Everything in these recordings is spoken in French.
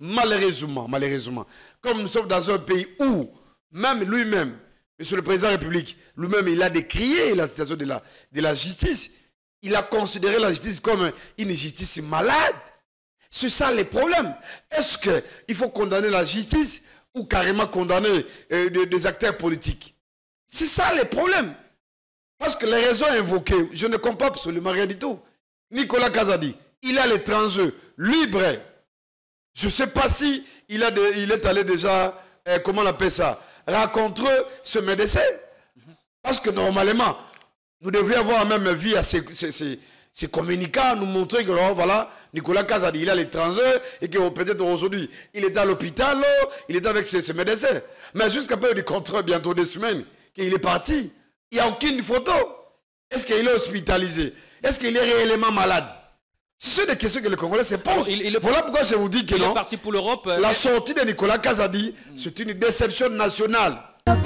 Malheureusement, malheureusement, comme nous sommes dans un pays où même lui-même, Monsieur le Président de la République, lui-même, il a décrié la situation de la, justice. Il a considéré la justice comme une justice malade. C'est ça le problème. Est-ce qu'il faut condamner la justice ou carrément condamner euh, des, acteurs politiques C'est ça le problème. Parce que les raisons invoquées, je ne comprends absolument rien du tout. Nicolas Kazadi, il a à l'étranger, libre, je ne sais pas si il, a il est allé déjà, euh, comment on appelle ça, rencontrer ce médecin. Parce que normalement, nous devrions avoir même vie à ces, ces, ces, communicants, nous montrer que oh, voilà, Nicolas dit il est à l'étranger et que oh, peut-être aujourd'hui, il est à l'hôpital, oh, il est avec ce, médecin. Mais jusqu'à peu du contre, bientôt des semaines, qu'il est parti, il n'y a aucune photo. Est-ce qu'il est hospitalisé Est-ce qu'il est réellement malade c'est des questions que les Congolais se posent. voilà pourquoi je vous dis que non. Euh, La sortie de Nicolas Cazadi, c'est une déception nationale. À 3.5,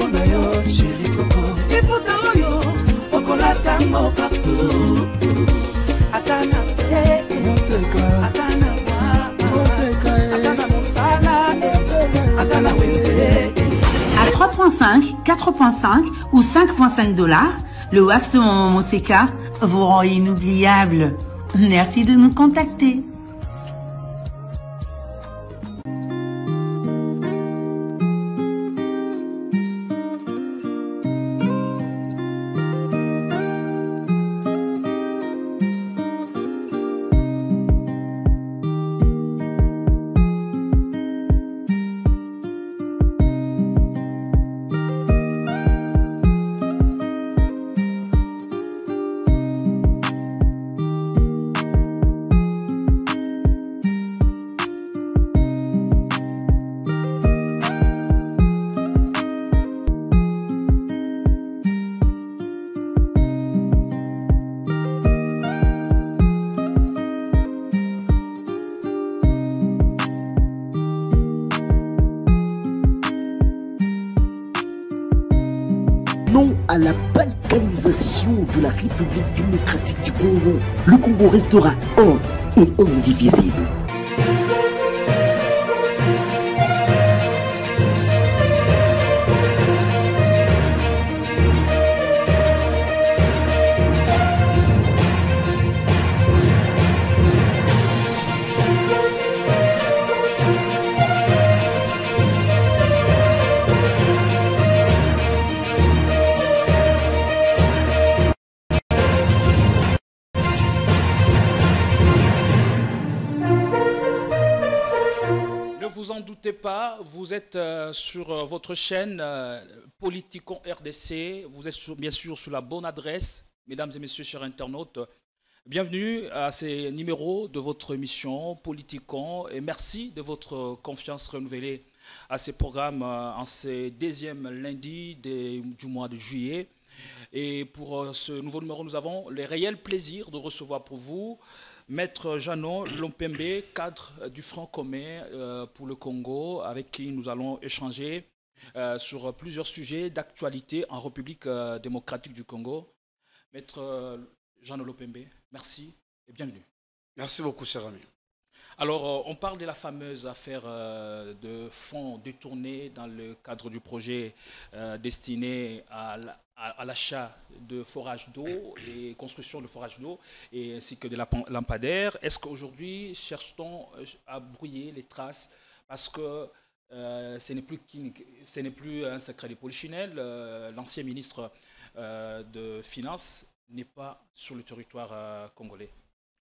4.5 ou 5.5 dollars, le wax de Monseca vous rend inoubliable. Merci de nous contacter. la République démocratique du Congo, le Congo restera un et indivisible. pas, vous êtes euh, sur euh, votre chaîne euh, Politicon RDC, vous êtes bien sûr sur la bonne adresse, mesdames et messieurs, chers internautes. Bienvenue à ces numéros de votre émission Politicon et merci de votre confiance renouvelée à ces programmes en ces deuxième lundi du mois de juillet. Et pour ce nouveau numéro, nous avons le réel plaisir de recevoir pour vous Maître Jeannot Lompembe, cadre euh, du Front commun euh, pour le Congo, avec qui nous allons échanger euh, sur plusieurs sujets d'actualité en République démocratique du Congo. Maître Jeannot Lompembe, merci et bienvenue. Merci beaucoup, cher ami. Alors, on parle de la fameuse affaire de fonds détournés dans le cadre du projet destiné à à, l'achat de forages d'eau et construction de forages d'eau, et ainsi que de lampadaires. Est-ce qu'aujourd'hui cherche-t-on euh, à brouiller les traces parce que euh, ce n'est plus, ce n'est plus un secret des polichinelles. Euh, l'ancien ministre de Finances n'est pas sur le territoire congolais.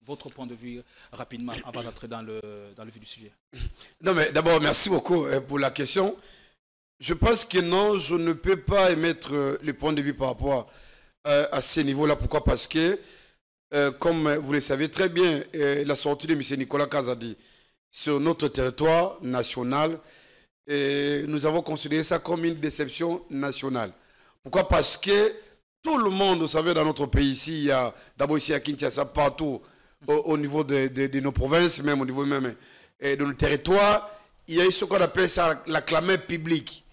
Votre point de vue rapidement avant d'entrer dans le, dans le vif du sujet. Non, mais d'abord, merci beaucoup pour la question. Je pense que non, je ne peux pas émettre euh, le point de vue par rapport euh, à, ces niveaux-là. Pourquoi Parce que, euh, comme vous le savez très bien, la sortie de M. Nicolas Kazadi sur notre territoire national, nous avons considéré ça comme une déception nationale. Pourquoi Parce que tout le monde, vous savez, dans notre pays ici, il y a d'abord ici à Kinshasa, partout, au, niveau de, nos provinces, même au niveau même de nos territoires, il y a eu ce qu'on appelle ça la clameur publique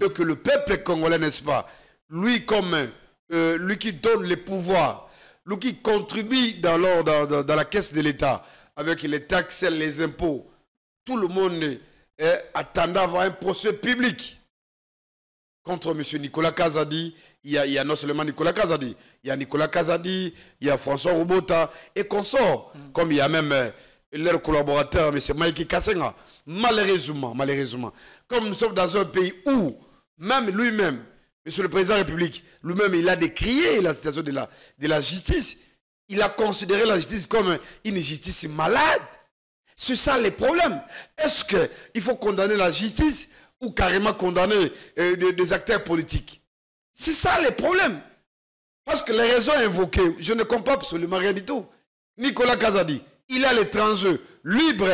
et que le peuple congolais, n'est-ce pas, lui comme euh, lui qui donne les pouvoirs, lui qui contribue dans, dans, la caisse de l'État, avec les taxes, les impôts, tout le monde attend d'avoir un procès public contre M. Nicolas Kazadi. Il y, a, non seulement Nicolas Kazadi, il y a Nicolas Kazadi, il y a François Robota et Consort, mm. Comme il y a même euh, et leurs collaborateurs, M. Mikey Kassenga, malheureusement, malheureusement, comme nous sommes dans un pays où, même lui-même, Monsieur le Président de la République, lui-même, il a décrié la situation de la, justice. Il a considéré la justice comme une justice malade. C'est ça le problème. Est-ce qu'il faut condamner la justice ou carrément condamner euh, des, des acteurs politiques C'est ça le problème. Parce que les raisons invoquées, je ne comprends absolument rien du tout. Nicolas Kazadi, il est à l'étranger, libre.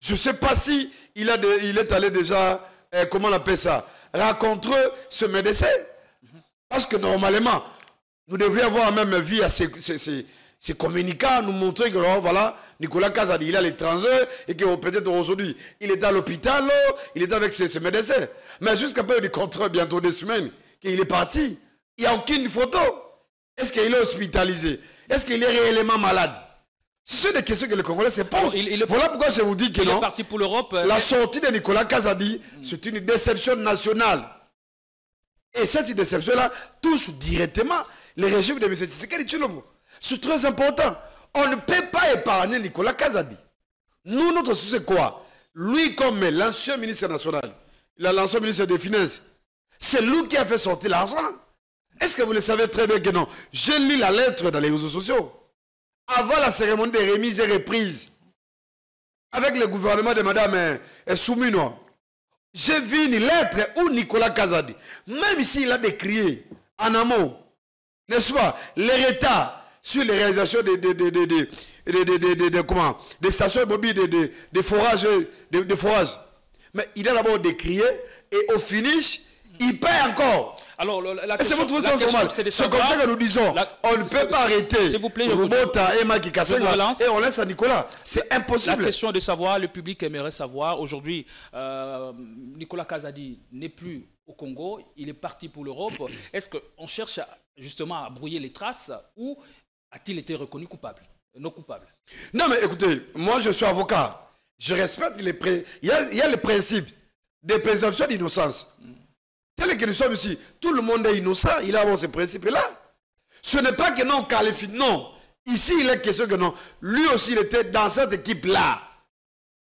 Je ne sais pas si il, a il est allé déjà, euh, comment on appelle ça, rencontrer ce médecin. Parce que normalement, nous devrions avoir la même vie à ces, ces, communicants, nous montrer que oh, voilà, Nicolas dit il est à l'étranger et que oh, peut-être aujourd'hui, il est à l'hôpital, oh, il est avec ce médecin. Mais jusqu'à peu est contre, bientôt des semaines, qu'il est parti, il n'y a aucune photo. Est-ce qu'il est hospitalisé Est-ce qu'il est réellement malade ce sont des questions que les Congolais se posent. voilà pourquoi je vous dis que non. Euh, la sortie de Nicolas Kazadi, hmm. c'est une déception nationale. Et cette déception-là touche directement les régimes de M. Tshisekedi Tshilombo. C'est très important. On ne peut pas épargner Nicolas Kazadi. Nous, notre souci, c'est quoi Lui, comme l'ancien ministre national, l'ancien ministre des Finances, c'est lui qui a fait sortir l'argent. Est-ce que vous le savez très bien que non J'ai lu la lettre dans les réseaux sociaux avant la cérémonie de remise et reprise, avec le gouvernement de Mme Soumino, j'ai vu une lettre où Nicolas Kazadi, même s'il a décrié en amont, n'est-ce pas, les retards sur les réalisations des stations de, forage de, Mais il a d'abord décrié et au finish, il paye encore. Alors, c'est C'est comme ça que nous disons. on ne peut pas arrêter. vous Robota et Et on laisse à Nicolas. C'est impossible. La question de savoir, le public aimerait savoir. Aujourd'hui, euh, Nicolas Kazadi n'est plus au Congo. Il est parti pour l'Europe. Est-ce qu'on cherche justement à brouiller les traces ou a-t-il été reconnu coupable Non coupable. Non, mais écoutez, moi je suis avocat. Je respecte les il, y a, le des présomptions d'innocence. Mm. Tel que nous sommes ici, tout le monde est innocent, il a ces principes là Ce n'est pas que non qualifie, non. Ici, il est question que non. Lui aussi, il était dans cette équipe-là.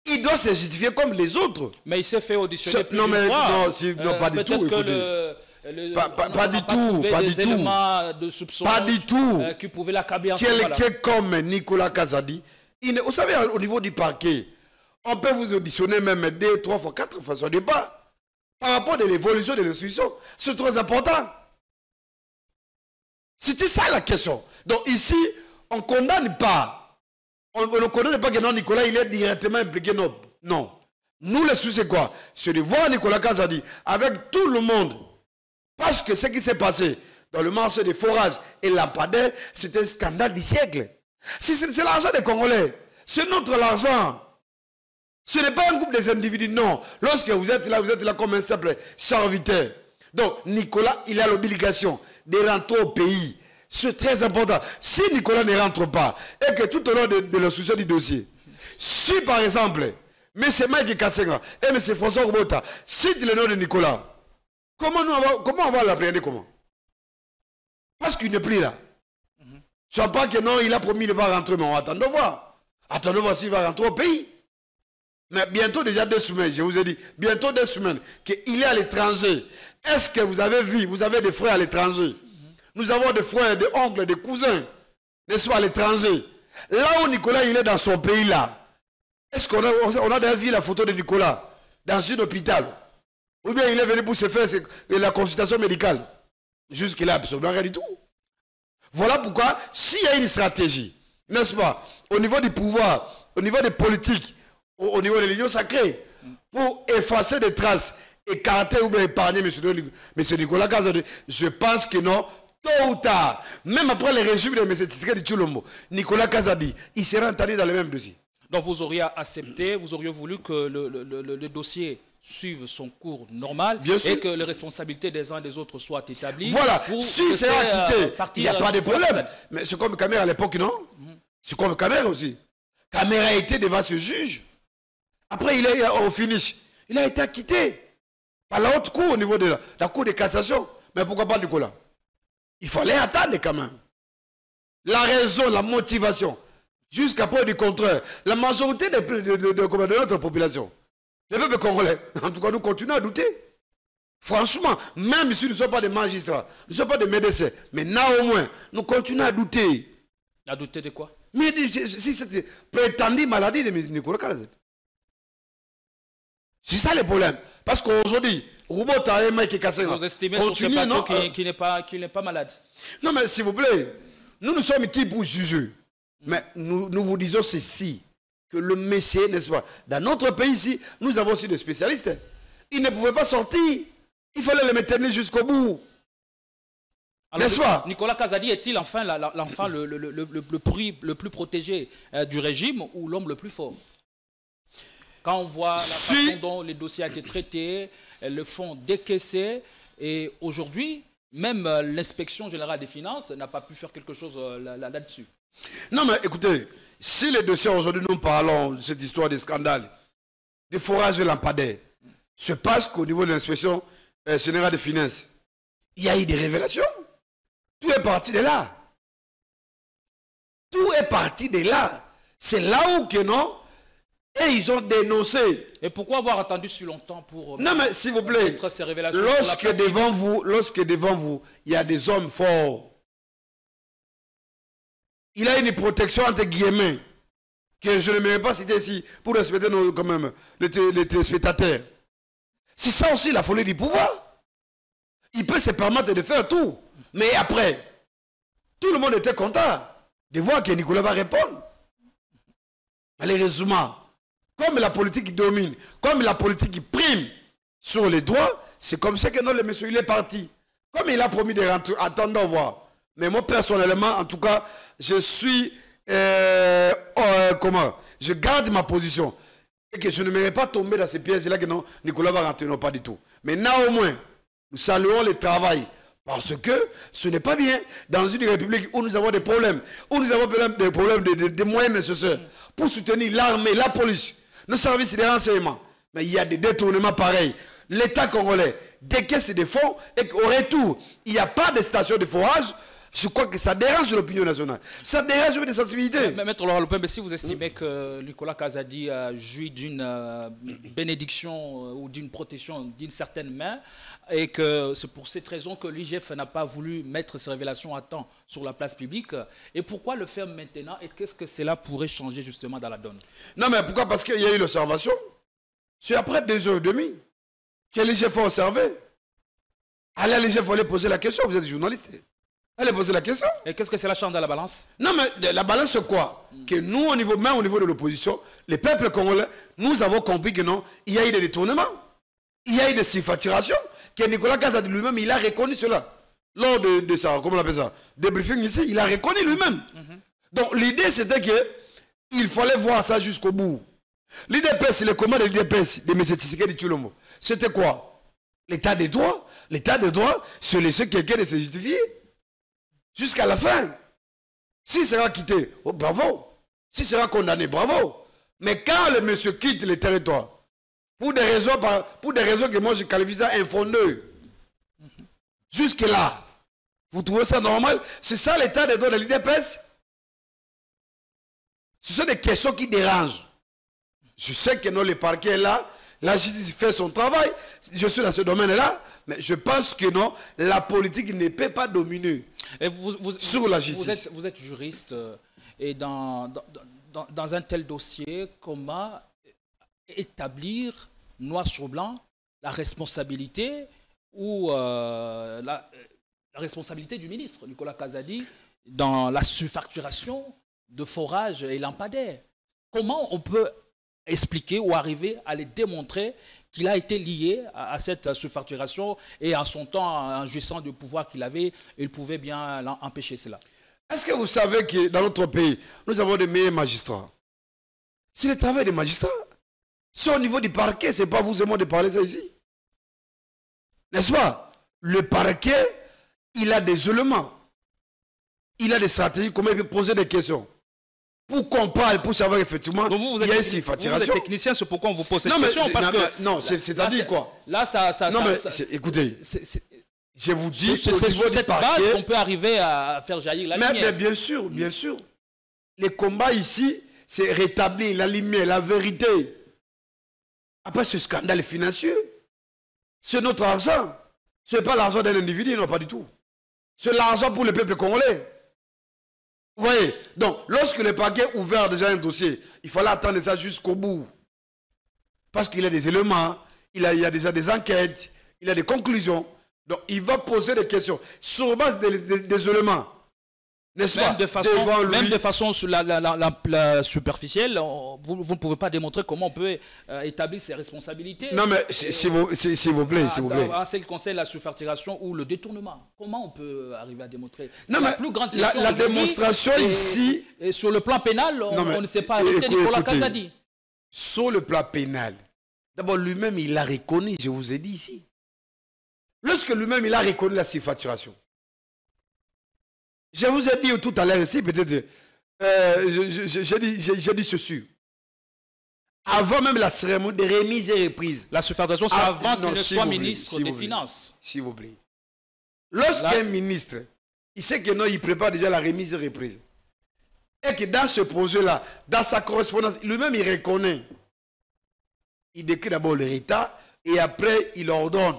Il doit se justifier comme les autres. Mais il s'est fait auditionner. non, mais fois. non, si, non pas du euh, tout. Que le, pas, du tout, pas du tout. pas du tout. Euh, qui pouvait l'accabler Quelqu'un comme Nicolas Kazadi, vous savez, au niveau du parquet, on peut vous auditionner même deux, trois fois, quatre fois, ça pas par rapport à l'évolution de l'institution, c'est très important. C'était ça la question. Donc ici, on ne condamne pas. On, ne condamne pas que non, Nicolas, il est directement impliqué. Non. non. Nous, le souci, c'est quoi C'est de voir Nicolas Kazadi avec tout le monde. Parce que ce qui s'est passé dans le marché des forages et lampadaires, c'est un scandale du siècle. c'est l'argent des Congolais, c'est notre argent. Ce n'est pas un groupe des individus, non. Lorsque vous êtes là, vous êtes là comme un simple serviteur. Donc, Nicolas, il a l'obligation de rentrer au pays. C'est très important. Si Nicolas ne rentre pas, et que tout au long de, le la du dossier, si par exemple, M. Mike Kassenga et M. François Robota citent le nom de Nicolas, comment, on va, comment on va l'appréhender comment Parce qu'il n'est plus là. Mhm. Soit pas que non, il a promis, il va rentrer, mais on attend de voir. attendre de voir s'il va rentrer au pays mais bientôt déjà deux semaines, je vous ai dit, bientôt deux semaines, qu'il est à l'étranger. Est-ce que vous avez vu, vous avez des frères à l'étranger Nous avons des frères, des oncles, des cousins, n'est-ce pas, à l'étranger. Là où Nicolas, il est dans son pays, là. Est-ce qu'on a, déjà vu la photo de Nicolas dans un hôpital Ou bien il est venu pour se faire la consultation médicale Jusqu'il a absolument rien du tout. Voilà pourquoi, s'il y a une stratégie, n'est-ce pas, au niveau du pouvoir, au niveau des politiques, au, niveau de l'union sacrée pour effacer des traces, écarter ou bien épargner M. Nicolas Kazadi. Je pense que non, tôt ou tard, même après le régime de M. de Toulombo, Nicolas Kazadi, il sera entendu dans le même dossier. Donc vous auriez accepté, vous auriez voulu que le, dossier suive son cours normal et que les responsabilités des uns et des autres soient établies. Voilà, si c'est acquitté, euh, il n'y a pas de problème. Mais c'est comme Caméra à l'époque, non mhm. C'est comme Caméra aussi. Caméra été devant ce juge. Après, il est euh, au finish. Il a été acquitté par la haute cour au niveau de la, cour de cassation. Mais pourquoi pas Nicolas Il fallait attendre quand même. La raison, la motivation, jusqu'à preuve du contraire, la majorité de, notre population, les peuples congolais, en tout cas, nous continuons à douter. Franchement, même si nous ne sommes pas des magistrats, nous ne sommes pas des médecins, mais là moins, nous continuons à douter. À douter de quoi Mais si c'était prétendue maladie de Nicolas Calazette. C'est ça le problème. Parce qu'aujourd'hui, robot a un mec qui est Vous estimez Continue, qu'il euh, n'est pas, malade. Non, mais s'il vous plaît, nous nous sommes équipe pour juger. Mais nous, vous disons ceci, que le messier, n'est-ce pas, dans notre pays ici, nous avons aussi des spécialistes. Ils ne pouvaient pas sortir. Il fallait les maintenir jusqu'au bout. N'est-ce pas Nicolas Kazadi est-il enfin l'enfant le, le, le, plus protégé euh, du régime ou l'homme le plus fort quand on voit la façon dont les dossiers ont été traités, le fonds décaissé, et aujourd'hui, même euh, l'inspection générale des finances n'a pas pu faire quelque chose euh, là-dessus. non, mais écoutez, si les dossiers aujourd'hui nous parlons de cette histoire de scandale de forage de lampadaires, se passe qu'au niveau de l'inspection euh, générale des finances, il y a eu des révélations. Tout est parti de là. Tout est parti de là. C'est là où que non, et ils ont dénoncé. Et pourquoi avoir attendu si longtemps pour euh, Non mais s'il vous plaît, lorsque devant vous, lorsque devant vous, il y a des hommes forts, il a une protection entre guillemets que je ne vais pas citer ici pour respecter quand même les, les téléspectateurs. C'est ça aussi la folie du pouvoir. Il peut se permettre de faire tout. Mais après, tout le monde était content de voir que Nicolas va répondre. Malheureusement, comme la politique domine, comme la politique prime sur les droits, c'est comme ça que non, le monsieur, il est parti. Comme il a promis de rentrer, attendons voir. Mais moi, personnellement, en tout cas, je suis... Euh, oh, euh comment Je garde ma position. Et que je ne m'irai pas tomber dans ces pièces là que non, Nicolas va rentrer. Non, pas du tout. Mais au moins, nous saluons le travail. Parce que ce n'est pas bien dans une république où nous avons des problèmes, où nous avons des problèmes de, moyens nécessaires pour soutenir l'armée, la police, nos services de renseignement. Mais il y a des détournements pareils. L'État congolais décaisse des fonds et au retour, il n'y a pas de station de forage je crois que ça dérange l'opinion nationale. Ça dérange des sensibilités. Mais, Maître Laurent Lopin, si vous estimez que Nicolas Kazadi a euh, joui d'une euh, bénédiction euh, ou d'une protection d'une certaine main, et que c'est pour cette raison que l'IGF n'a pas voulu mettre ses révélations à temps sur la place publique, et pourquoi le faire maintenant Et qu'est-ce que cela pourrait changer justement dans la donne Non, mais pourquoi Parce qu'il y a eu l'observation. C'est après deux heures et demie que l'IGF a observé. Allez, l'IGF, allez poser la question, vous êtes journaliste. Elle a posé la question. Et qu'est-ce que c'est la chambre de la balance Non, mais la balance, c'est quoi Que nous, au niveau, même au niveau de l'opposition, les peuples congolais, nous avons compris que non, il y a eu des détournements, il y a eu des surfacturations, que Nicolas Gaza lui-même, il a reconnu cela. Lors de, de sa, comment on appelle ça, débriefing ici, il a reconnu lui-même. Donc l'idée, c'était qu'il fallait voir ça jusqu'au bout. L'IDPS, le commandes de l'IDPS, de M. de Tshilombo, c'était quoi L'état des droits L'état des droits, c'est laisser quelqu'un de se justifier. Jusqu'à la fin. S'il sera quitté, oh, bravo. S'il sera condamné, bravo. Mais quand le monsieur quitte le territoire, pour des raisons, pour des raisons que moi je qualifie ça infondées, jusque-là, vous trouvez ça normal C'est ça l'état des droits de l'IDPS Ce sont des questions qui dérangent. Je sais que non, le parquet est là, la justice fait son travail, je suis dans ce domaine-là, mais je pense que non, la politique ne peut pas dominer vous, Sur la justice. Vous êtes, juriste euh, et dans, dans, un tel dossier, comment établir noir sur blanc la responsabilité ou euh, la, responsabilité du ministre Nicolas Cazadi dans la surfacturation de forages et lampadaires. Comment on peut expliquer ou arriver à les démontrer qu'il a été lié à, cette surfacturation et en son temps, en jouissant du pouvoir qu'il avait, il pouvait bien empêcher cela. Est-ce que vous savez que dans notre pays, nous avons des meilleurs magistrats C'est le travail des magistrats. C'est au niveau du parquet, n'est pas vous et moi de parler ça ici. N'est-ce pas Le parquet, il a des éléments. Il a des stratégies, comment il peut poser des questions pour qu'on parle, pour savoir effectivement Donc vous, êtes, il ici Vous êtes technicien, c'est pourquoi on vous pose cette question. parce non, que, non, c'est-à-dire quoi Là, ça... ça non, mais écoutez... je vous dis, c'est sur cette base qu'on peut arriver à faire jaillir la lumière. Mais bien sûr, bien sûr. Les combats ici, c'est rétablir la lumière, la vérité. Après ce scandale financier, c'est notre argent. Ce n'est pas l'argent d'un individu, non, pas du tout. C'est l'argent pour le peuple congolais. Vous voyez Donc, lorsque le parquet ouvert déjà un dossier, il fallait attendre ça jusqu'au bout. Parce qu'il y a des éléments, il, y a déjà des enquêtes, il y a des conclusions. Donc, il va poser des questions sur base des éléments même de façon, la, superficielle, vous, ne pouvez pas démontrer comment on peut euh, établir ses responsabilités. Non, mais s'il vous, plaît, ah, s'il vous plaît. Ah, c'est le conseil, la surfacturation ou le détournement. Comment on peut arriver à démontrer la plus grande la, démonstration ici. sur le plan pénal, on, ne sait pas arrêter Nicolas Sur le plan pénal, d'abord lui-même, il a reconnu, je vous ai dit ici. Lorsque lui-même, il a reconnu la surfacturation. Je vous ai dit tout à l'heure ici, peut-être, euh, j'ai dit, ceci. Avant même la cérémonie de remise et reprise. La souffrance, c'est ah, avant qu'il ne soit ministre des Finances. S'il vous plaît. Lorsqu'un ministre, il sait que non, il prépare déjà la remise et reprise. Et que dans ce projet-là, dans sa correspondance, lui-même, il reconnaît. Il décrit d'abord l'héritage et après, il ordonne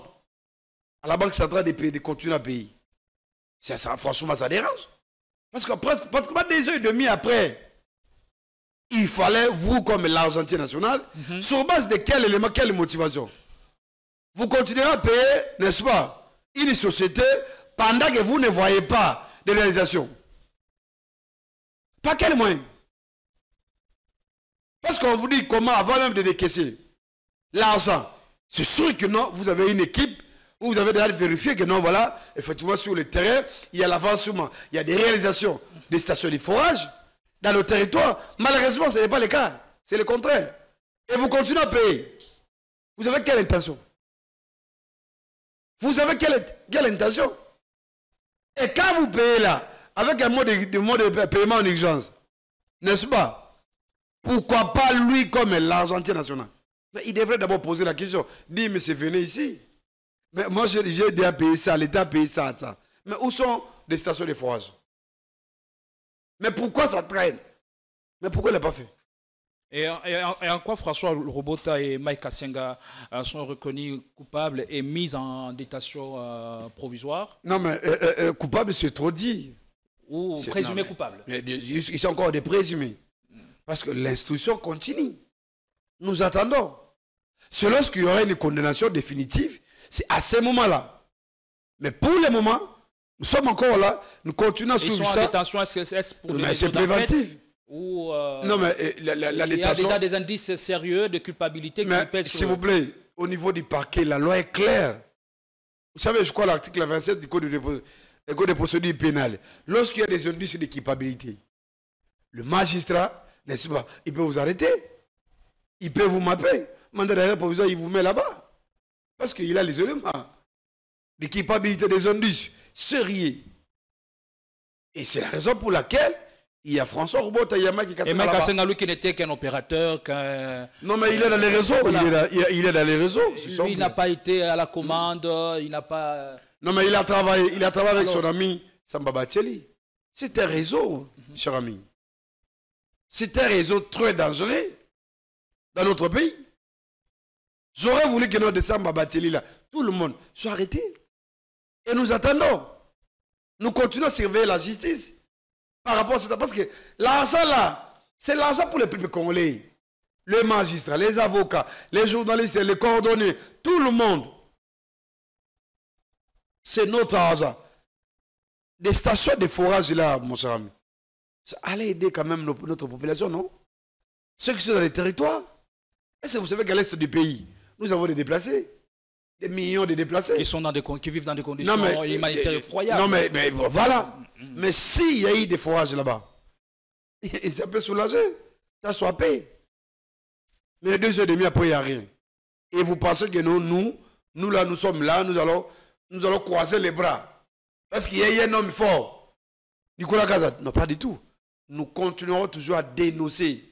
à la Banque centrale de continuer à payer franchement, ça dérange. Parce que pratiquement des heures et demie après, il fallait, vous comme l'argentier national, mhm. sur base de quel élément, quelle motivation Vous continuez à payer, n'est-ce pas, une société pendant que vous ne voyez pas de réalisation. Par quel moyen Parce qu'on vous dit comment, avant même de décaisser l'argent, c'est sûr que non, vous avez une équipe vous avez déjà vérifié que non, voilà, effectivement, sur le terrain, il y a l'avancement, il y a des réalisations des stations de forage dans le territoire. Malheureusement, ce n'est pas le cas. C'est le contraire. Et vous continuez à payer. Vous avez quelle intention Vous avez quelle, intention Et quand vous payez là, avec un mode de, de paiement en urgence, n'est-ce pas Pourquoi pas lui comme l'argentier national Mais il devrait d'abord poser la question. Dis, c'est venez ici. Mais moi, j'ai déjà à payer ça, l'État a payé ça, ça. Mais où sont les stations de forage Mais pourquoi ça traîne Mais pourquoi il n'a pas fait et en, quoi François Robota et Mike Kasenga euh, sont reconnus coupables et mis en détention euh, provisoire Non, mais euh, coupable, c'est trop dit. Ou présumé coupable Ils sont encore des présumés. Parce que l'instruction continue. Nous attendons. C'est lorsqu'il y aura une condamnation définitive c'est à ce moment-là. Mais pour le moment, nous sommes encore là, nous continuons à suivre ça. détention, est-ce c'est préventif. Euh, non, mais eh, la, la, il y a déjà des indices sérieux de culpabilité mais, qui S'il vous plaît, au niveau du parquet, la loi est claire. Vous savez, je crois l'article 27 du Code de, code de procédure pénale. Lorsqu'il y a des indices de culpabilité, le magistrat, n'est-ce pas, il peut vous arrêter. Il peut vous mapper. Mandat d'arrêt provisoire, il vous met là-bas. Parce qu'il a les éléments. de capacités des indices, sérieux. Et c'est la raison pour laquelle il y a François Robota, il y a qui n'était qu'un opérateur, qu'un... Non, mais il est dans les euh, réseaux. Il, est dans, les réseaux. il n'a pas été à la commande, euh, il n'a pas... Euh, non, mais il a travaillé, il a travaillé avec son ami Samba Bacheli. C'est un réseau, mhm. cher ami. C'est un réseau très dangereux dans notre pays. J'aurais voulu que nous descendions à là. Tout le monde soit arrêté. Et nous attendons. Nous continuons à surveiller la justice par rapport à ça. Parce que l'argent là, c'est l'argent pour les peuple congolais. Les magistrats, les avocats, les journalistes, les coordonnées, tout le monde. C'est notre argent. Des stations de forage là, mon cher ami. Ça allait aider quand même notre population, non Ceux qui sont dans les territoires. Est-ce que vous savez qu'à l'est du pays, nous avons des déplacés. Des millions de déplacés. Qui, sont dans des, qui vivent dans des conditions euh, humanitaires euh, effroyables. Non, mais, voilà. Mm, mm, mm. Mais s'il y a eu des forages là-bas, ça peut soulager. Ça soit paix. Mais deux heures et demie après, il n'y a rien. Et vous pensez que nous, nous, nous là, nous sommes là, nous allons, nous allons croiser les bras. Parce qu'il y a eu un homme fort. Nicolas Kazad. Non, pas du tout. Nous continuerons toujours à dénoncer.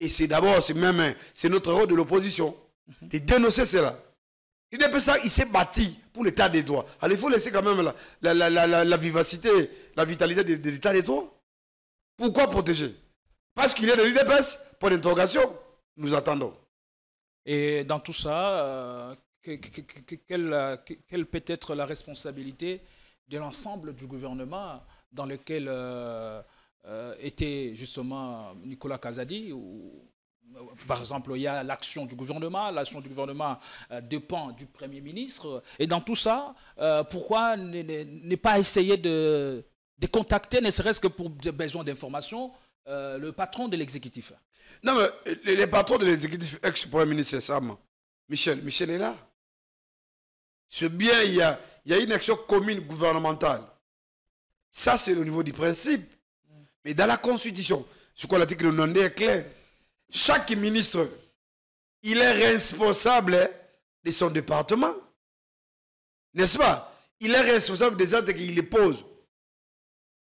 Et c'est d'abord, c'est même, c'est notre rôle de l'opposition de dénoncer cela. pas ça, il s'est bâti pour l'état des droits. Allez, il faut laisser quand même la, vivacité, la vitalité de, l'état des droits. Pourquoi protéger Parce qu'il est de l'IDPS pour l'interrogation, nous attendons. Et dans tout ça, euh, quelle, peut être la responsabilité de l'ensemble du gouvernement dans lequel euh, euh, était justement Nicolas Kazadi ou par exemple, il y a l'action du gouvernement. L'action du gouvernement euh, dépend du Premier ministre. Et dans tout ça, euh, pourquoi ne pas essayer de, contacter, ne serait-ce que pour des besoins d'informations, euh, le patron de l'exécutif. Non, mais les, patron de l'exécutif, ex-premier ministre, c'est Michel, Michel est là. C'est bien, il y, a, une action commune gouvernementale. Ça, c'est au niveau du principe. Mais dans la Constitution, ce quoi l'article 92 est clair. Chaque ministre, il est responsable de son département. N'est-ce pas Il est responsable des actes qu'il pose.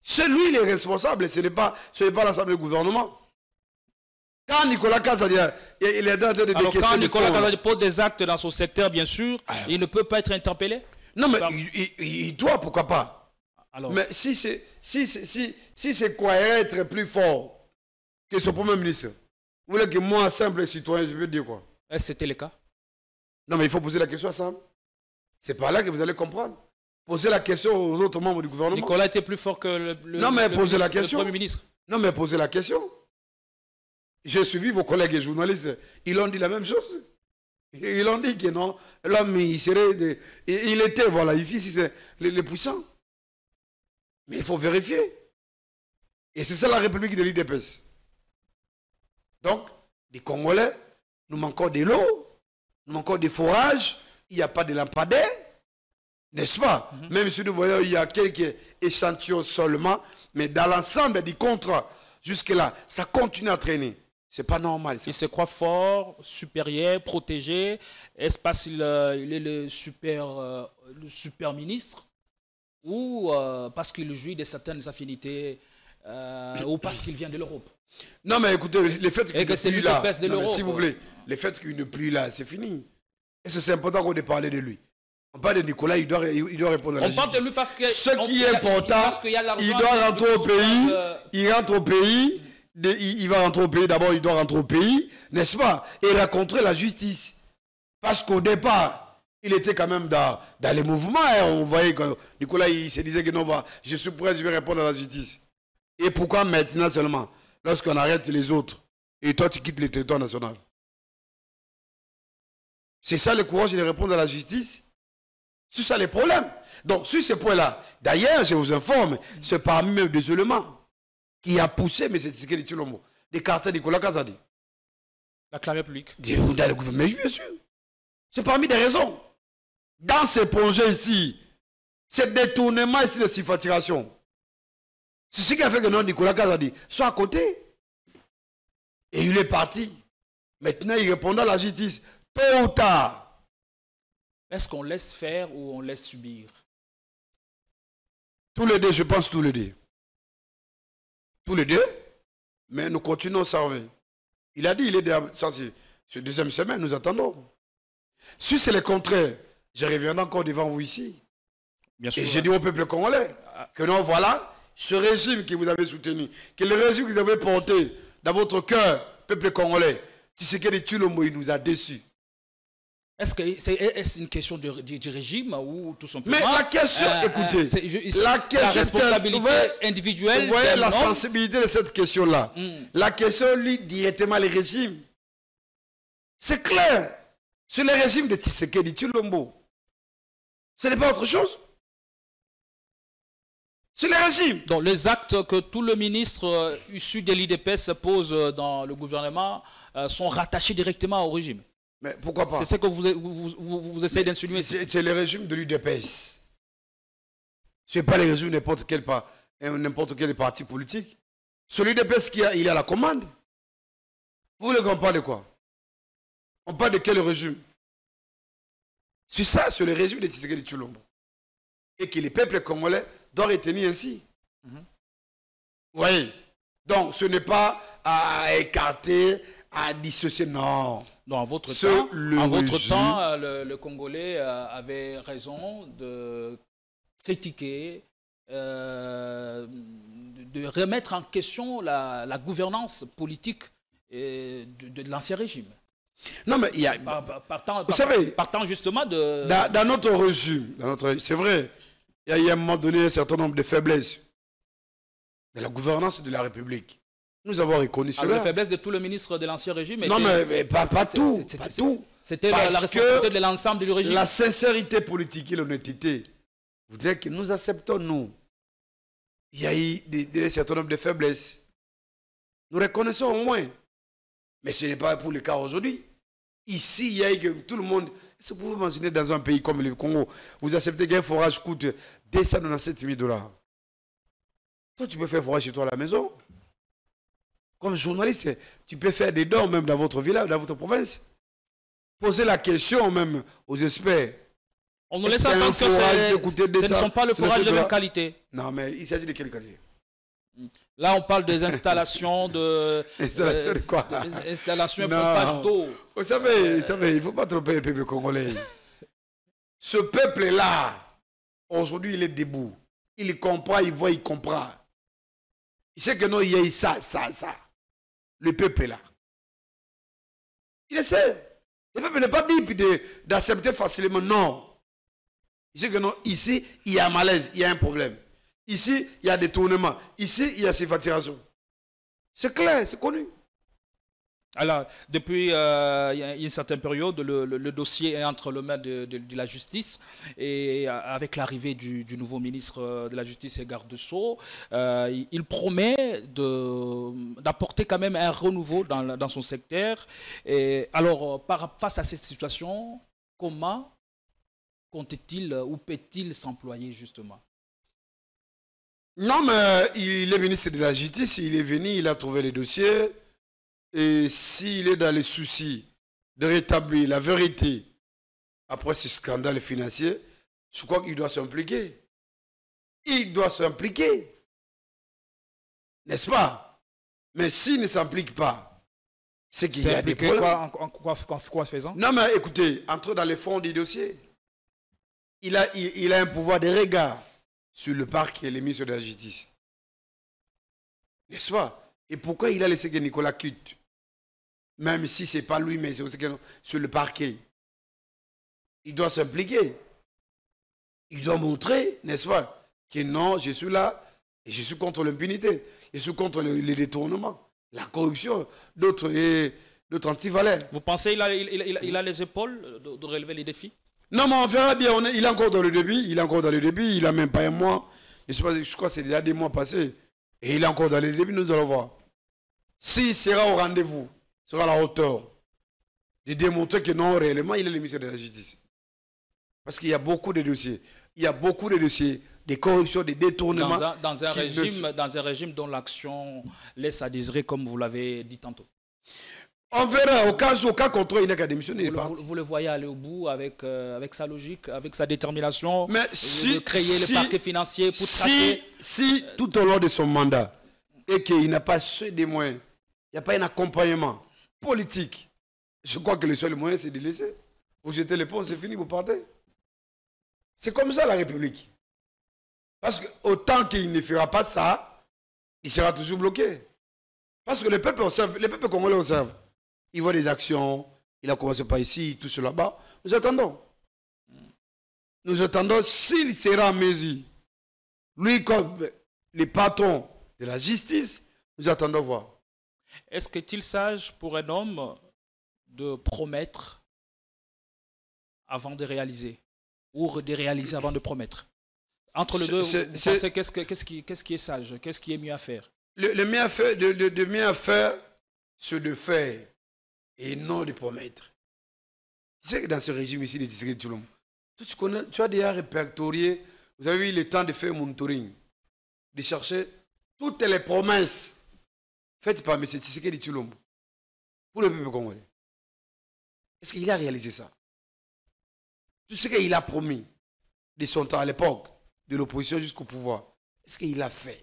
celui lui il est responsable, ce n'est pas, ce pas l'Assemblée du gouvernement. Quand Nicolas Casadia, il est dans de Alors, quand Nicolas pose des actes dans son secteur, bien sûr, ah, il ne peut pas être interpellé Non, mais il, doit, pourquoi pas Alors. Mais si c'est si, si, si, être plus fort que son premier ministre, vous voulez que moi, simple citoyen, je veux dire quoi est c'était le cas Non, mais il faut poser la question à Sam. C'est pas là que vous allez comprendre. Posez la question aux autres membres du gouvernement. Nicolas était plus fort que le, mais la question. Premier ministre. Non, mais posez la question. J'ai suivi vos collègues journalistes. Ils ont dit la même chose. Ils ont dit que non, l'homme, il serait. Il était, voilà, il fit si c'est les, puissants. Mais il faut vérifier. Et c'est ça la République de l'IDPS. Donc, les Congolais, nous manquons de l'eau, nous manquons de forages, il n'y a pas de lampadaire, n'est-ce pas mhm. Même si nous voyons, il y a quelques échantillons seulement, mais dans l'ensemble du contrat, jusque-là, ça continue à traîner. C'est pas normal. Il se croit fort, supérieur, protégé. Est-ce parce qu'il euh, est le super, euh, le super ministre ou euh, parce qu'il jouit de certaines affinités ou parce qu'il vient de l'Europe non, mais écoutez, le fait qu'il ne lui là, s'il vous plaît, le fait qu'il ne pluie là, c'est fini. Et c'est important qu'on ait parlé de lui. On parle de Nicolas, il doit, il doit répondre à la justice. on Parle de lui parce que Ce qui est important, il, doit rentrer au pays, il rentre au pays, il, va rentrer au pays, d'abord il doit rentrer au pays, n'est-ce pas Et rencontrer la justice. Parce qu'au départ, il était quand même dans, les mouvements. Hein. On voyait que Nicolas, il se disait que non, je suis prêt, je vais répondre à la justice. Et pourquoi maintenant seulement lorsqu'on arrête les autres et toi tu quittes le territoire national. C'est ça le courage de répondre à la justice C'est ça le problème Donc sur ce point-là, d'ailleurs je vous informe, c'est parmi même des éléments qui a poussé M. Tshisekedi Tshilombo, des quartiers de Nicolas Kazadi. La clameur publique. Mais le bien sûr. C'est parmi des raisons. Dans ce projet ici, ce détournement ici de sifatiration, c'est ce qui a fait que non, Nicolas a dit, sois à côté. Et il est parti. Maintenant, il répondra à la justice. Tôt ou tard. Est-ce qu'on laisse faire ou on laisse subir Tous les deux, je pense tous les deux. Tous les deux. Mais nous continuons à servir. Il a dit, il est derrière. ça c'est la deuxième semaine, nous attendons. Si c'est le contraire, je reviendrai encore devant vous ici. Et j'ai hein. dit au peuple congolais que non, voilà, ce régime que vous avez soutenu, que le régime que vous avez porté dans votre cœur, peuple congolais, Tshisekedi Tshilombo, il nous a déçus. Est-ce que c'est une question de, régime ou tout simplement Mais la question, euh, écoutez, euh, la question responsabilité individuelle. Vous voyez la sensibilité de cette question-là. Hmm. La question lit directement le régime, C'est clair. C'est le régime de Tshisekedi Tshilombo. Ce n'est pas autre chose. C'est le régime. Donc les actes que tout le ministre euh, issu de l'IDPS pose euh, dans le gouvernement euh, sont rattachés directement au régime. Mais pourquoi pas C'est ce que vous, essayez d'insinuer. C'est le régime de l'UDPS. Ce n'est pas le régime de n'importe quel, quel, parti politique. C'est l'UDPS qui a, il a la commande. Vous voulez qu'on parle de quoi On parle de quel régime C'est ça, c'est le régime de Tshisekedi Tshilombo et que les peuples congolais doivent retenir ainsi. Mhm. Oui. Donc, ce n'est pas à écarter, à dissocier. Non. Non, votre temps, le, votre temps euh, le, Congolais euh, avait raison de critiquer, euh, de remettre en question la, gouvernance politique de, l'ancien régime. Non, mais il y a... Partant, Vous savez, partant justement de... Dans, notre reçu c'est vrai, il y a eu à un moment donné un certain nombre de faiblesses de la gouvernance de la République. Nous avons reconnu ah, cela. La faiblesses de tout le ministre de l'ancien régime. Non, mais, pas, pas tout. C'était la, responsabilité de l'ensemble du régime. La sincérité politique et l'honnêteté voudrait que nous acceptons, nous. Il y a eu un certain nombre de faiblesses. Nous reconnaissons au moins. Mais ce n'est pas pour le cas aujourd'hui. Ici, il y a eu que tout le monde, si vous mentionnez dans un pays comme le Congo, vous acceptez qu'un forage coûte 297 000 dollars. Toi, tu peux faire forage chez toi à la maison. Comme journaliste, tu peux faire des dons même dans votre village, dans votre province. Posez la question même aux experts. On nous laisse entendre que ce ne sont pas le forage de même qualité. Non, mais il s'agit de quelle qualité Là, on parle des installations de. installations euh, de quoi des Installations de d'eau. Vous savez, il ne faut pas tromper le peuple congolais. Ce peuple-là, aujourd'hui, il est debout. Il comprend, il voit, il comprend. Il sait que non, il y a ça, ça, ça. Le peuple est là. Il essaie. Le peuple n'est pas dit d'accepter facilement. Non. Il sait que non, ici, il y a un malaise, il y a un problème. Ici, il y a des tournements. Ici, il y a ces fatigations. C'est clair, c'est connu. Alors, depuis euh, une certaine période, le, dossier est entre les mains de, la justice et avec l'arrivée du, nouveau ministre de la Justice et euh, euh, garde Sceaux, il promet d'apporter quand même un renouveau dans, son secteur. Et alors, face à cette situation, comment compte il ou peut-il s'employer justement non, mais euh, il est ministre de la Justice, il est venu, il a trouvé les dossiers. Et s'il est dans les soucis de rétablir la vérité après ce scandale financier, je crois qu'il doit s'impliquer. Il doit s'impliquer. N'est-ce pas Mais s'il ne s'implique pas, c'est qu'il y a des Quoi, en, quoi, en, faisant Non, mais écoutez, entre dans les fonds du dossier. Il a, il a un pouvoir de regard sur le parquet, et les ministres de la Justice. N'est-ce pas Et pourquoi il a laissé que Nicolas kute même si ce n'est pas lui, mais c'est aussi sur le parquet, il doit s'impliquer. Il doit montrer, n'est-ce pas, que non, je suis là et je suis contre l'impunité. Je suis contre les détournements, la corruption, d'autres anti Vous pensez qu'il a, il, a les épaules de relever les défis non, mais on verra bien. il est encore dans le début. Il est encore dans le début. Il n'a même pas un mois. Je, crois que c'est déjà des mois passés. Et il est encore dans le début. Nous allons voir. S'il sera au rendez-vous, sera à la hauteur de démontrer que non, réellement, il est le ministre de la Justice. Parce qu'il y a beaucoup de dossiers. Il y a beaucoup de dossiers de corruption, de détournement. Dans un, régime, dans un régime dont l'action laisse à désirer, comme vous l'avez dit tantôt. On verra, au cas, au cas contre il n'a qu'à démissionner. Vous, le voyez aller au bout avec, euh, avec sa logique, avec sa détermination euh, de créer le parquet financier pour si, Si, euh, tout au long de son mandat, et qu'il n'a pas ce des moyens, il n'y a pas un accompagnement politique, je crois que le seul moyen, c'est de laisser. Vous jetez les ponts, c'est fini, vous partez. C'est comme ça la République. Parce que autant qu'il ne fera pas ça, il sera toujours bloqué. Parce que les peuples, les peuples congolais observe il voit les actions, il a commencé par ici, tout cela là-bas. Nous attendons. Nous attendons s'il sera en mesure, lui comme les patrons de la justice, nous attendons voir. Est-ce qu'il est sage pour un homme de promettre avant de réaliser ou de réaliser avant de promettre Entre les deux, qu'est-ce, qui, est sage Qu'est-ce qui est mieux à faire le, mieux à faire, le mieux à faire, c'est de faire et non de promettre. Tu sais que dans ce régime ici de district de Touloum, tu, as déjà répertorié, vous avez eu le temps de faire mon touring, de chercher toutes les promesses faites par M. Tshisekedi de Touloum pour le peuple congolais. Est-ce qu'il a réalisé ça Tout ce qu'il a promis de son temps à l'époque, de l'opposition jusqu'au pouvoir, est-ce qu'il a fait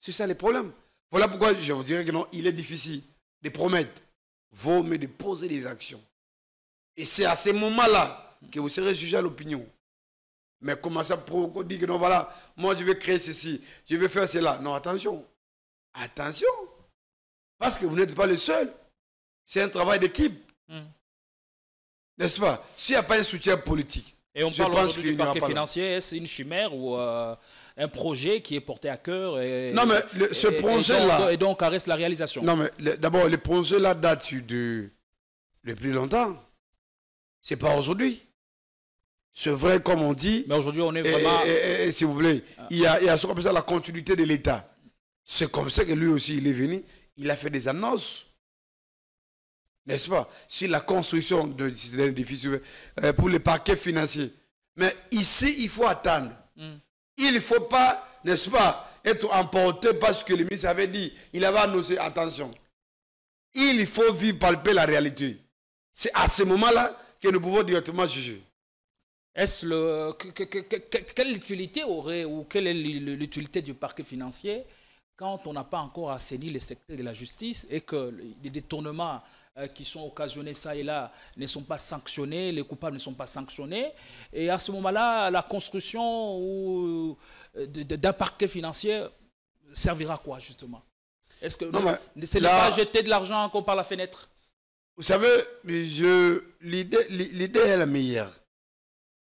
C'est ça le problème. Voilà pourquoi je vous dirais que non, il est difficile de promettre vaut me déposer des actions. Et c'est à ce moment-là que vous serez jugé à l'opinion. Mais comment ça pour dire que non, voilà, moi je vais créer ceci, je vais faire cela. Non, attention. Attention. Parce que vous n'êtes pas le seul. C'est un travail d'équipe. Hmm. N'est-ce pas S'il n'y a pas un soutien politique, et on je parle pense du parquet financier, hein, est-ce une chimère ou euh, un projet qui est porté à cœur et, Non, mais ce projet-là... Et donc, on reste la réalisation. Non, mais d'abord, le projet-là date de, le plus longtemps. C'est pas aujourd'hui. C'est vrai, comme on dit. Mais aujourd'hui, on est vraiment... S'il vous plaît, ah. il, y a, il y a ce ça la continuité de l'État. C'est comme ça que lui aussi, il est venu. Il a fait des annonces n'est-ce pas, sur la construction d'un édifice euh, pour le parquet financier. Mais ici, il faut attendre. Mm. Il ne faut pas, n'est-ce pas, être emporté parce que le ministre avait dit, il avait annoncé, attention. Il faut vivre, palper la réalité. C'est à ce moment-là que nous pouvons directement juger. Est-ce le quelle utilité aurait ou quelle est l'utilité du parquet financier quand on n'a pas encore assaini le secteur de la justice et que les détournements euh, qui sont occasionnés ça et là ne sont pas sanctionnés, les coupables ne sont pas sanctionnés. Et à ce moment-là, la construction euh, d'un parquet financier servira à quoi, justement Est-ce que c'est pas jeter de l'argent par la fenêtre Vous savez, l'idée est la meilleure.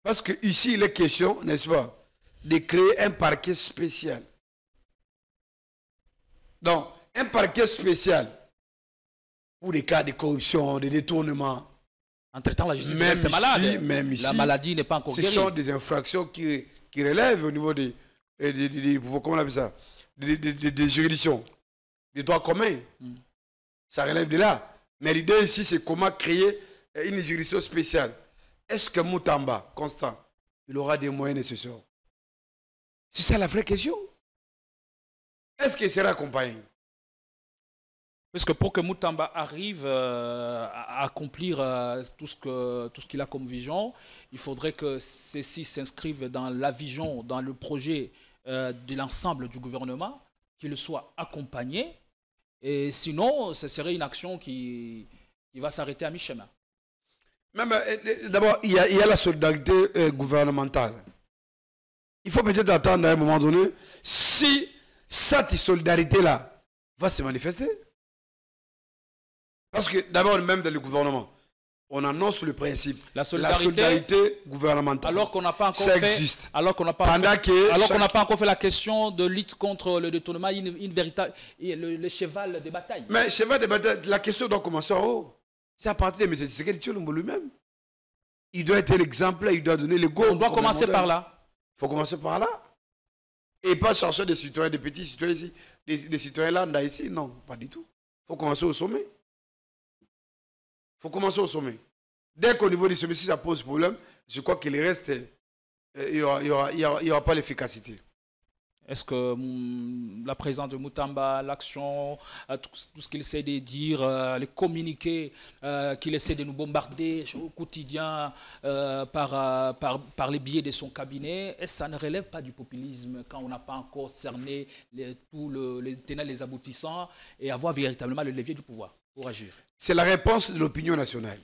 Parce que ici, il est question, n'est-ce pas, de créer un parquet spécial. Donc, un parquet spécial pour des cas de corruption, de détournement. Entre-temps, la justice même malade. même ici, la maladie n'est pas encore guérie. Ce sont des infractions qui, relèvent au niveau eh, des, des, des, juridictions, des droits communs. Hmm. Ça relève de là. Mais l'idée ici, c'est comment créer eh, une juridiction spéciale. Est-ce que Moutamba, Constant, il aura des moyens nécessaires C'est ça la vraie question. Est-ce qu'il sera accompagné parce que pour que Moutamba arrive euh, à accomplir euh, tout ce qu'il a comme vision, il faudrait que ceci s'inscrive dans la vision, dans le projet euh, de l'ensemble du gouvernement, qu'il soit accompagné. Et sinon, ce serait une action qui, va s'arrêter à mi-chemin. D'abord, il, il, y a la solidarité gouvernementale. Il faut peut-être attendre à un moment donné si cette solidarité-là va se manifester. Parce que d'abord, même dans le gouvernement, on annonce le principe. La solidarité, gouvernementale. Alors qu'on n'a pas encore fait, existe. Alors qu'on n'a pas, pas, encore fait la question de lutte contre le détournement, une, le, cheval de bataille. Mais cheval de bataille, la question doit commencer en haut. C'est à partir de M. Tshisekedi lui-même. Il doit être l'exemple, il doit donner le go. On doit commencer par là. Il faut commencer par là. Et pas chercher des citoyens, des petits citoyens ici, des, des citoyens là, là, ici. Non, pas du tout. Il faut commencer au sommet. Il faut commencer au sommet. Dès qu'au niveau du sommet, si ça pose problème, je crois qu'il reste, euh, il n'y aura, pas l'efficacité. Est-ce que mm, la présence de Moutamba, l'action, euh, tout, ce qu'il essaie de dire, euh, les communiqués qu'il essaie de nous bombarder au quotidien par, les billets de son cabinet, ça ne relève pas du populisme quand on n'a pas encore cerné tous les tenants, les aboutissants et avoir véritablement le levier du pouvoir c'est la réponse de l'opinion nationale.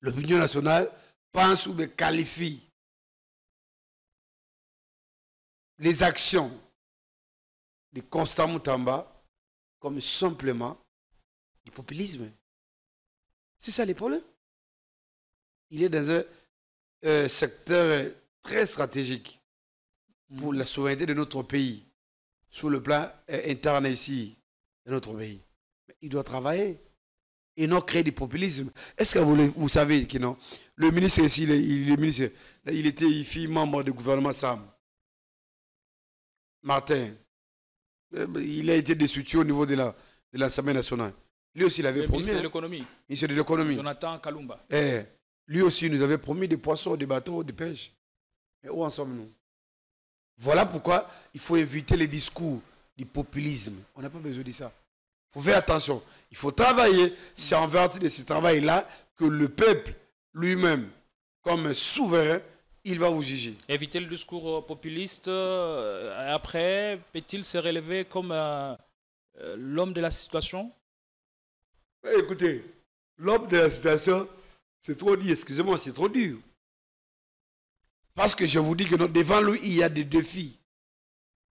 L'opinion nationale pense ou qualifie les actions de Constant Moutamba comme simplement du populisme. C'est ça les Il est dans un euh, secteur très stratégique pour mm. la souveraineté de notre pays, sur le plan euh, interne ici, de notre pays il doit travailler et non créer du populisme. Est-ce que vous, vous savez que non Le ministre ici, il, le ministre, il était il membre du gouvernement Sam. Martin. Euh, il a été destitué au niveau de l'Assemblée la, de nationale. Lui aussi, il avait promis. de hein. l'économie. de l'économie. Jonathan Kalumba. Eh, lui aussi, il nous avait promis des poissons, des bateaux, des pêches. Mais où en sommes-nous Voilà pourquoi il faut éviter les discours du populisme. On n'a pas besoin de ça faut attention. Il faut travailler. C'est en vertu de ce travail-là que le peuple lui-même, comme souverain, il va vous juger. Éviter le discours euh, populiste, euh, après, peut-il se relever comme euh, l'homme de la situation eh, Écoutez, l'homme de la situation, c'est trop dur, excusez-moi, c'est trop dur. Parce que je vous dis que devant lui, il y a des défis.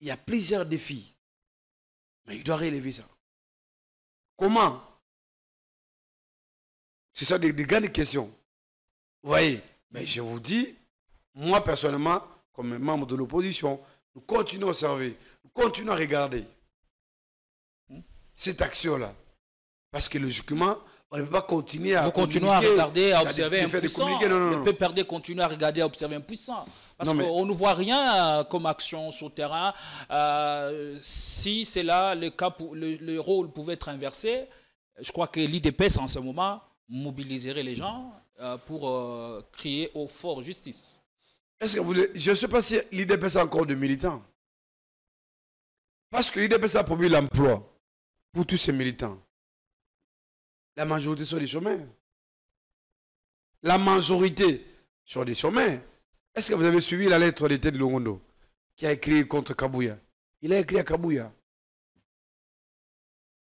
Il y a plusieurs défis. Mais il doit relever ça. Comment Ce ça des, grandes questions. Vous voyez Mais je vous dis, moi personnellement, comme membre de l'opposition, nous continuons à observer, nous continuons à regarder hmm, cette action-là. Parce que logiquement, on ne peut pas continuer à. Vous continuez à regarder, à observer un puissant. Non, peut perdre, continuer à regarder, à observer un puissant. Parce qu'on ne voit rien euh, comme action sur le terrain. Euh, si c'est là, le, cas le, rôle pouvait être inversé, je crois que l'IDPS en ce moment mobiliserait les gens euh, pour crier au fort justice. Est-ce que je ne sais pas si l'IDPS a encore de militants. Parce que l'IDPS a promis l'emploi pour tous ces militants. La majorité sont des chômeurs. La majorité sont des chômeurs. Est-ce que vous avez suivi la lettre de de Longondo qui a écrit contre Kabouya Il a écrit à Kabouya.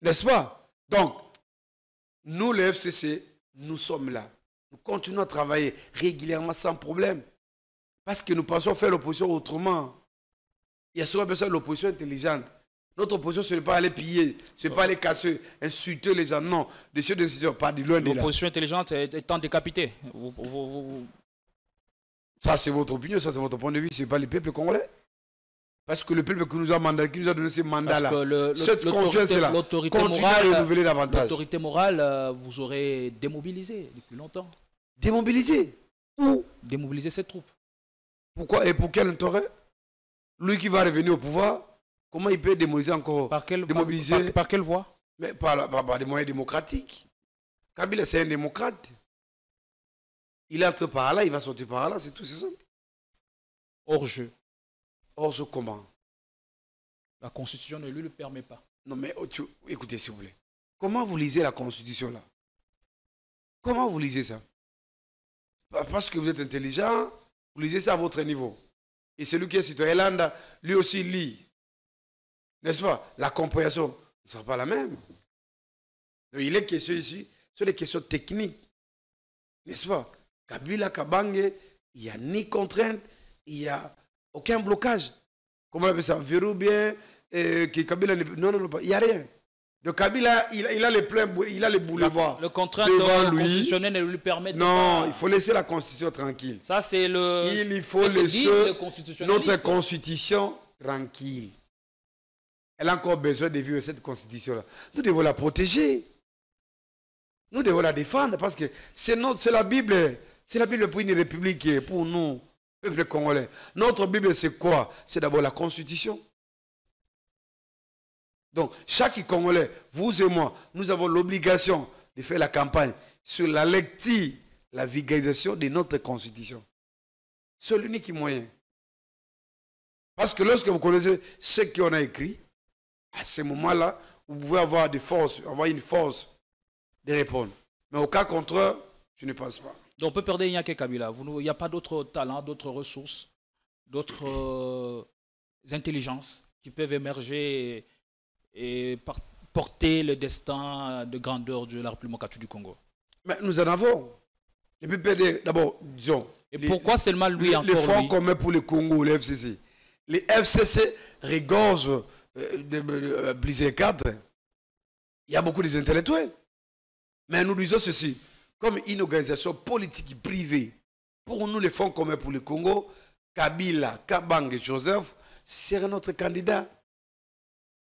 N'est-ce pas Donc, nous, le FCC, nous sommes là. Nous continuons à travailler régulièrement sans problème. Parce que nous pensons faire l'opposition autrement. Il y a souvent besoin de l'opposition intelligente. Notre position, ce n'est pas aller piller, ce n'est pas aller casser, insulter les gens. Non, des chefs de pas de loin de là. position intelligente étant décapitée. Vous, Ça, c'est votre opinion, ça, c'est votre point de vue. Ce n'est pas le peuple congolais. Parce que le peuple qui nous a, mandat, qui nous a donné ce mandat là cette confiance-là, continue à renouveler davantage. L'autorité morale, euh, vous aurez démobilisé depuis longtemps. Démobilisé Où Démobiliser cette troupe. Pourquoi et pour quel intérêt Lui qui va revenir au pouvoir Comment il peut démobiliser encore Par quelle, démobiliser par, quelle voie Mais par, des moyens démocratiques. Kabila, c'est un démocrate. Il entre par là, il va sortir par là, c'est tout, c'est simple. Hors jeu. Hors jeu comment La Constitution ne lui le permet pas. Non mais oh, écoutez s'il vous plaît. Comment vous lisez la Constitution là Comment vous lisez ça Parce que vous êtes intelligent, vous lisez ça à votre niveau. Et celui qui est citoyen, lui aussi lit. N'est-ce pas La compréhension ne sera pas la même. Donc, il est question ici, sur des questions techniques. N'est-ce pas Kabila, Kabange, il n'y a ni contrainte, il n'y a aucun blocage. Comment on appelle ça Verrou bien, euh, que Kabila, non, non, non, il n'y a rien. Donc Kabila, il, il, a les boulevards. Le contrainte euh, constitutionnel ne lui permet non, pas. Non, il faut laisser la constitution tranquille. Ça, c'est le. Il, faut laisser notre constitution tranquille. Elle a encore besoin de vivre cette constitution-là. Nous devons la protéger. Nous devons la défendre parce que c'est la Bible. C'est la Bible pour une république, pour nous, peuple congolais. Notre Bible, c'est quoi C'est d'abord la constitution. Donc, chaque Congolais, vous et moi, nous avons l'obligation de faire la campagne sur la lecture, la vulgarisation de notre constitution. C'est l'unique moyen. Parce que lorsque vous connaissez ce qu'on a écrit, à ce moment-là, vous pouvez avoir des forces, avoir une force de répondre. Mais au cas contraire, je ne pense pas. Donc, on peut perdre Iñaki Kabila. Il n'y a pas d'autres talents, d'autres ressources, d'autres euh, intelligences qui peuvent émerger et, porter le destin de grandeur de la République du Congo. Mais nous en avons. Les PPD, d'abord, disons. Et pourquoi seulement lui les, encore Les fonds communs pour le Congo, le FCC. Les FCC regorgent euh, de, briser euh, cadre il y a beaucoup des intellectuels. Mais nous disons ceci, comme une organisation politique privée, pour nous les fonds communs pour le Congo, Kabila, Kabang et Joseph seraient notre candidat.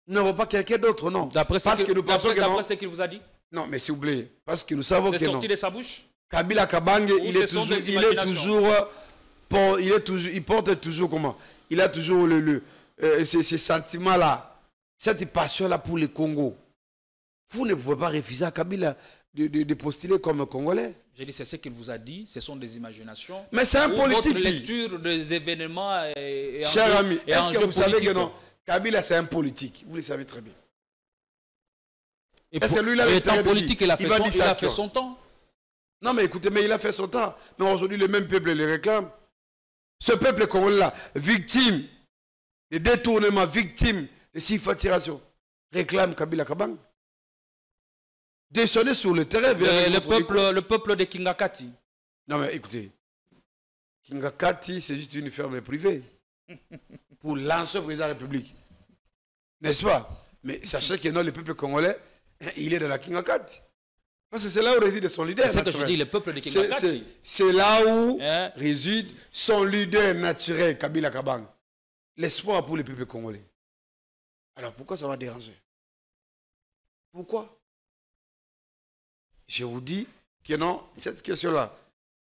Nous n'avons pas quelqu'un d'autre, non. D'après ce qu'il vous a dit Non, mais s'il vous plaît, parce que nous savons que sorti sorti de sa bouche Kabila Kabang, il est, toujours, il est toujours... il, est toujours, il porte toujours comment Il a toujours le, le, euh, ces sentiments là cette passion-là pour le Congo, vous ne pouvez pas refuser à Kabila de, postuler comme Congolais. Je dis c'est ce qu'il vous a dit, ce sont des imaginations. Mais c'est un politique. Votre lecture des événements est, Cher ami, est-ce que vous savez que non Kabila, c'est un politique. Vous le savez très bien. Et, puis lui, là, politique, il a, fait, son, temps. Non, mais écoutez, mais il a fait son temps. Mais aujourd'hui, le même peuple le réclame. Ce peuple congolais victime les détournements victimes de sifatiration réclame Kabila Kabang. Descendez sur le terrain vers le, peuple, le peuple de Kingakati. Non mais écoutez, Kingakati c'est juste une ferme privée pour l'ancien président de la République. N'est-ce pas Mais sachez que non, le peuple congolais, hein, il est dans la Kingakati. Parce que c'est là où réside son leader naturel. C'est le peuple de C'est là où hein? réside son leader naturel, Kabila Kabang l'espoir pour le peuple congolais. Alors pourquoi ça va déranger Pourquoi Je vous dis que non, cette question-là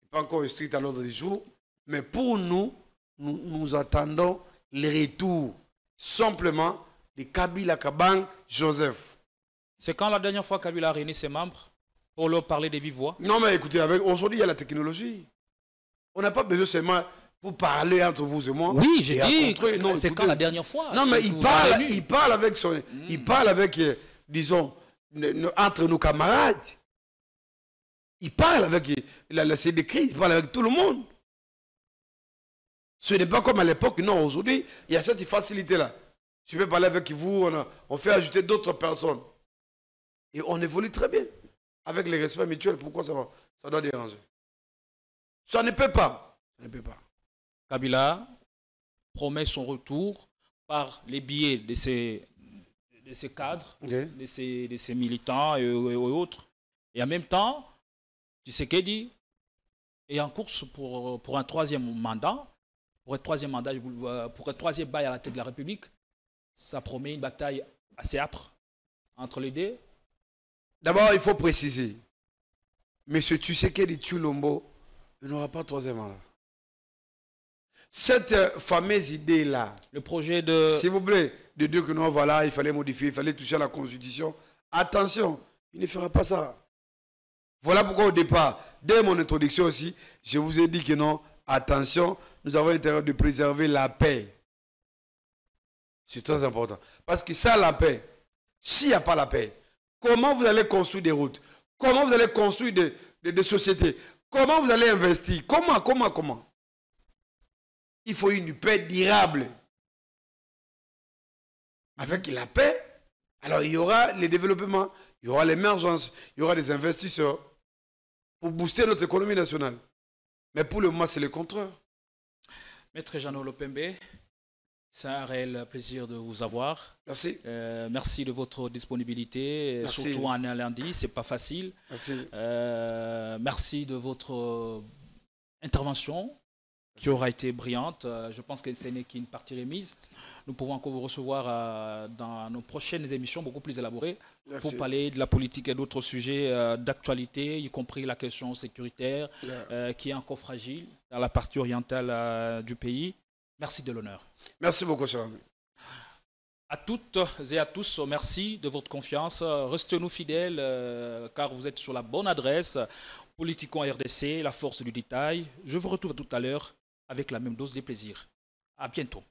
n'est pas encore inscrite à l'ordre du jour, mais pour nous, nous, attendons le retour simplement de Kabila Kabang Joseph. C'est quand la dernière fois Kabila a réuni ses membres pour leur parler des vive voix Non mais écoutez, aujourd'hui il y a la technologie. On n'a pas besoin seulement vous parlez entre vous et moi. Oui, j'ai dit. C'est quand la dernière fois Non, mais euh, il parle, il parle avec son. Il mm. parle avec, euh, disons, entre nos camarades. Il parle avec la, laissé des crises, il parle avec tout le monde. Ce n'est pas comme à l'époque, non, aujourd'hui, il y a cette facilité-là. Tu peux parler avec vous, on, fait ajouter d'autres personnes. Et on évolue très bien. Avec le respect mutuel, pourquoi ça, va, ça doit déranger Ça ne peut pas. Ça ne peut pas. Kabila promet son retour par les billets de ses, de cadres, de, ses, militants et, autres. Et en même temps, Tshisekedi est en course pour, pour un troisième mandat, pour un troisième mandat, pour un troisième bail à la tête de la République. Ça promet une bataille assez âpre entre les deux. D'abord, il faut préciser, M. Tshisekedi tu n'aura pas troisième mandat cette fameuse idée-là. Le projet de... S'il vous plaît, de dire que non, voilà, il fallait modifier, il fallait toucher à la Constitution. Attention, il ne fera pas ça. Voilà pourquoi au départ, dès mon introduction aussi, je vous ai dit que non, attention, nous avons intérêt de préserver la paix. C'est très important. Parce que ça, la paix, s'il n'y a pas la paix, comment vous allez construire des routes Comment vous allez construire des sociétés Comment vous allez investir Comment, comment, comment il faut une paix durable. Avec la paix, alors il y aura les développements, il y aura l'émergence, il y aura des investisseurs pour booster notre économie nationale. Mais pour le moment, c'est le contraire. Maître Jean-Noël Opembe, c'est un réel plaisir de vous avoir. Merci. Euh, merci de votre disponibilité, euh, surtout en un lundi, c'est pas facile. Merci. Euh, merci de votre intervention qui aura été brillante. Euh, je pense que ce n'est qu'une partie remise. Nous pouvons encore vous recevoir euh, dans nos prochaines émissions beaucoup plus élaborées pour parler de la politique et d'autres sujets euh, d'actualité, y compris la question sécuritaire qui est encore fragile dans la partie orientale du pays. Merci de l'honneur. Merci beaucoup, cher ami. À toutes et à tous, merci de votre confiance. Restez-nous fidèles car vous êtes sur la bonne adresse. Politicon RDC, la force du détail. Je vous retrouve tout à l'heure avec la même dose de plaisir. À bientôt.